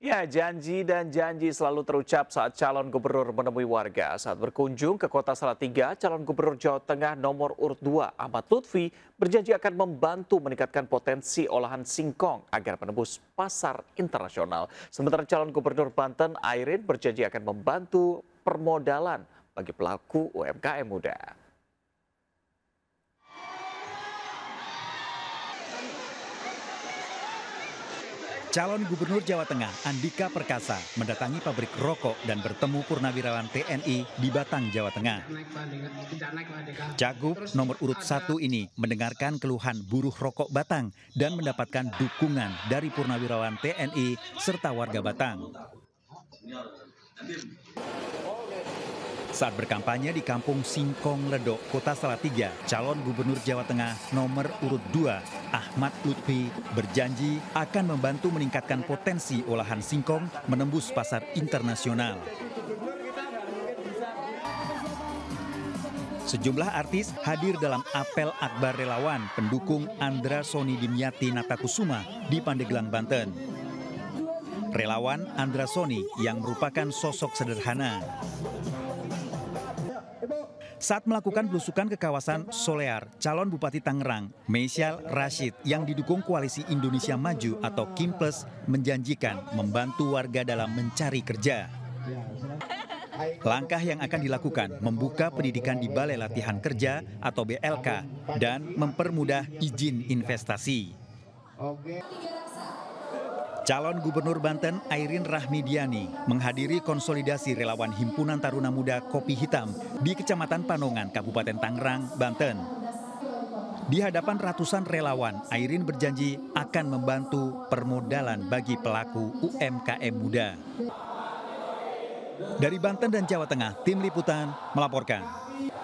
Ya, janji dan janji selalu terucap saat calon gubernur menemui warga. Saat berkunjung ke kota Salatiga, calon gubernur Jawa Tengah nomor urut 2 Ahmad Lutfi berjanji akan membantu meningkatkan potensi olahan singkong agar menembus pasar internasional. Sementara calon gubernur Banten Airin berjanji akan membantu permodalan bagi pelaku UMKM muda. Calon Gubernur Jawa Tengah Andika Perkasa mendatangi pabrik rokok dan bertemu Purnawirawan TNI di Batang, Jawa Tengah. Cagup nomor urut satu ini mendengarkan keluhan buruh rokok Batang dan mendapatkan dukungan dari Purnawirawan TNI serta warga Batang. Saat berkampanye di kampung Singkong Ledok, Kota Salatiga, calon gubernur Jawa Tengah nomor urut 2, Ahmad Lutfi, berjanji akan membantu meningkatkan potensi olahan singkong menembus pasar internasional. Sejumlah artis hadir dalam apel akbar relawan pendukung Andra Sony Dimyati Natakusuma di Pandeglang, Banten. Relawan Andra Sony yang merupakan sosok sederhana. Saat melakukan belusukan ke kawasan Solear, calon Bupati Tangerang, Meisyal Rashid yang didukung Koalisi Indonesia Maju atau Kimples menjanjikan membantu warga dalam mencari kerja. Langkah yang akan dilakukan membuka pendidikan di Balai Latihan Kerja atau BLK dan mempermudah izin investasi. Calon Gubernur Banten Airin Rahmidiani menghadiri konsolidasi relawan Himpunan Taruna Muda Kopi Hitam di Kecamatan Panongan, Kabupaten Tangerang, Banten. Di hadapan ratusan relawan, Airin berjanji akan membantu permodalan bagi pelaku UMKM muda. Dari Banten dan Jawa Tengah, tim liputan melaporkan.